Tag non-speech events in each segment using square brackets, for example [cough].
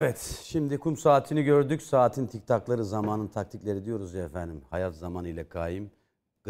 Evet şimdi kum saatini gördük. Saatin tiktakları zamanın taktikleri diyoruz ya efendim. Hayat zaman ile kaim.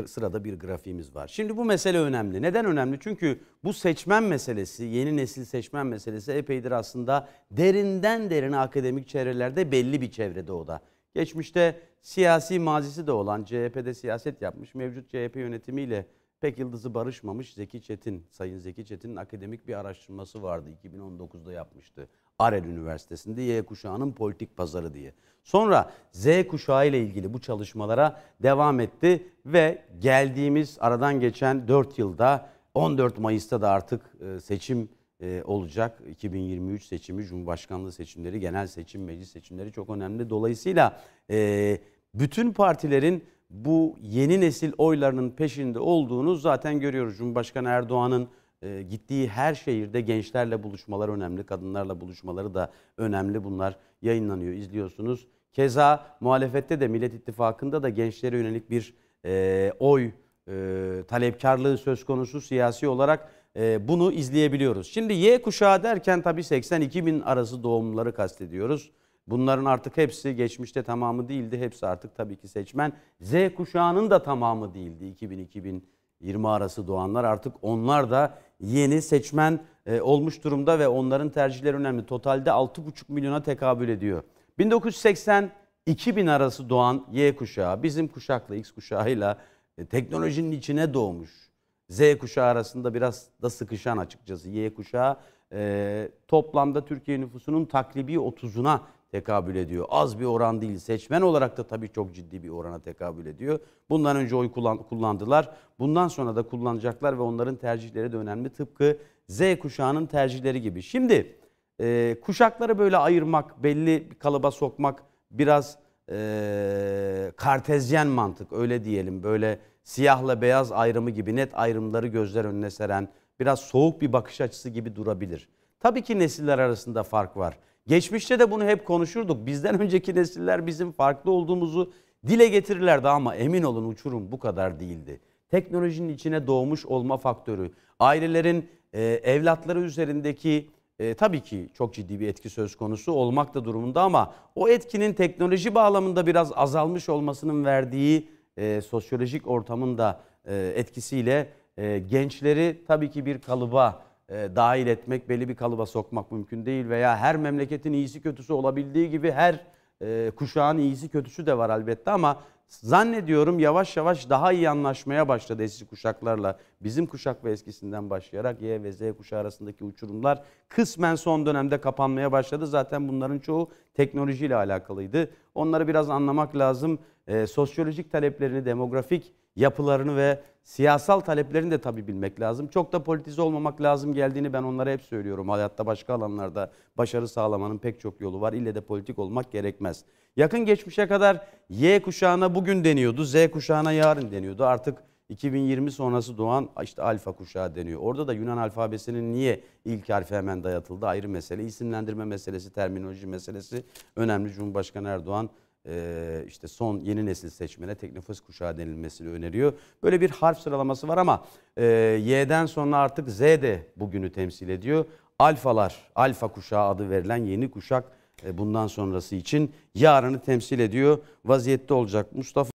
Sırada bir grafiğimiz var. Şimdi bu mesele önemli. Neden önemli? Çünkü bu seçmen meselesi, yeni nesil seçmen meselesi epeydir aslında derinden derine akademik çevrelerde belli bir çevrede o da. Geçmişte siyasi mazisi de olan CHP'de siyaset yapmış mevcut CHP yönetimiyle Pek Yıldız'ı barışmamış Zeki Çetin, Sayın Zeki Çetin'in akademik bir araştırması vardı. 2019'da yapmıştı. Arel Üniversitesi'nde Y kuşağının politik pazarı diye. Sonra Z kuşağı ile ilgili bu çalışmalara devam etti ve geldiğimiz aradan geçen 4 yılda 14 Mayıs'ta da artık e, seçim e, olacak. 2023 seçimi, Cumhurbaşkanlığı seçimleri, genel seçim, meclis seçimleri çok önemli. Dolayısıyla e, bütün partilerin bu yeni nesil oylarının peşinde olduğunu zaten görüyoruz. Cumhurbaşkanı Erdoğan'ın e, gittiği her şehirde gençlerle buluşmalar önemli, kadınlarla buluşmaları da önemli. Bunlar yayınlanıyor, izliyorsunuz. Keza muhalefette de Millet İttifakı'nda da gençlere yönelik bir e, oy e, talepkarlığı söz konusu siyasi olarak e, bunu izleyebiliyoruz. Şimdi Y kuşağı derken tabii 82 bin arası doğumluları kastediyoruz. Bunların artık hepsi geçmişte tamamı değildi. Hepsi artık tabii ki seçmen. Z kuşağının da tamamı değildi. 2000-2020 arası doğanlar artık onlar da yeni seçmen e, olmuş durumda ve onların tercihleri önemli. Totalde 6,5 milyona tekabül ediyor. 1980 2000 arası doğan Y kuşağı bizim kuşakla X kuşağıyla e, teknolojinin içine doğmuş. Z kuşağı arasında biraz da sıkışan açıkçası Y kuşağı e, toplamda Türkiye nüfusunun takribi 30'una tekabül ediyor. Az bir oran değil. Seçmen olarak da tabii çok ciddi bir orana tekabül ediyor. Bundan önce oy kullandılar. Bundan sonra da kullanacaklar ve onların tercihleri de önemli. Tıpkı Z kuşağının tercihleri gibi. Şimdi e, kuşakları böyle ayırmak, belli bir kalıba sokmak biraz e, kartezyen mantık öyle diyelim. Böyle siyahla beyaz ayrımı gibi net ayrımları gözler önüne seren biraz soğuk bir bakış açısı gibi durabilir. Tabii ki nesiller arasında fark var. Geçmişte de bunu hep konuşurduk. Bizden [laughs] önceki nesiller bizim farklı olduğumuzu dile getirirlerdi ama emin olun uçurum bu kadar değildi. Teknolojinin içine doğmuş olma faktörü, ailelerin e, evlatları üzerindeki e, tabii ki çok ciddi bir etki söz konusu olmak da durumunda ama o etkinin teknoloji bağlamında biraz azalmış olmasının verdiği e, sosyolojik ortamın da e, etkisiyle e, gençleri tabii ki bir kalıba e, dahil etmek, belli bir kalıba sokmak mümkün değil veya her memleketin iyisi kötüsü olabildiği gibi her e, kuşağın iyisi kötüsü de var elbette ama zannediyorum yavaş yavaş daha iyi anlaşmaya başladı eski kuşaklarla. Bizim kuşak ve eskisinden başlayarak Y ve Z kuşağı arasındaki uçurumlar kısmen son dönemde kapanmaya başladı. Zaten bunların çoğu teknolojiyle alakalıydı. Onları biraz anlamak lazım. E, sosyolojik taleplerini, demografik yapılarını ve Siyasal taleplerini de tabii bilmek lazım. Çok da politize olmamak lazım geldiğini ben onlara hep söylüyorum. Hayatta başka alanlarda başarı sağlamanın pek çok yolu var. İlle de politik olmak gerekmez. Yakın geçmişe kadar Y kuşağına bugün deniyordu, Z kuşağına yarın deniyordu. Artık 2020 sonrası doğan işte alfa kuşağı deniyor. Orada da Yunan alfabesinin niye ilk harfi hemen dayatıldı ayrı mesele. İsimlendirme meselesi, terminoloji meselesi önemli. Cumhurbaşkanı Erdoğan ee, işte son yeni nesil seçmene teknofız kuşağı denilmesini öneriyor. Böyle bir harf sıralaması var ama e, Y'den sonra artık Z de bugünü temsil ediyor. Alfalar, alfa kuşağı adı verilen yeni kuşak e, bundan sonrası için yarını temsil ediyor. Vaziyette olacak Mustafa.